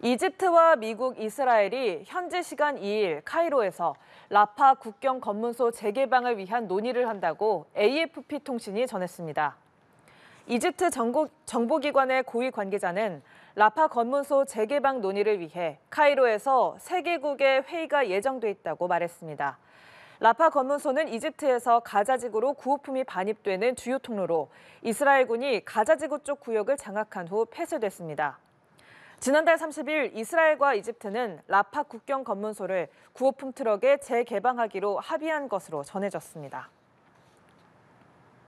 이집트와 미국, 이스라엘이 현지 시간 2일 카이로에서 라파 국경 검문소 재개방을 위한 논의를 한다고 AFP 통신이 전했습니다. 이집트 정보, 기관의 고위 관계자는 라파 검문소 재개방 논의를 위해 카이로에서 3개국의 회의가 예정돼 있다고 말했습니다. 라파 검문소는 이집트에서 가자지구로 구호품이 반입되는 주요 통로로 이스라엘군이 가자지구 쪽 구역을 장악한 후 폐쇄됐습니다. 지난달 30일 이스라엘과 이집트는 라파 국경 검문소를 구호품 트럭에 재개방하기로 합의한 것으로 전해졌습니다.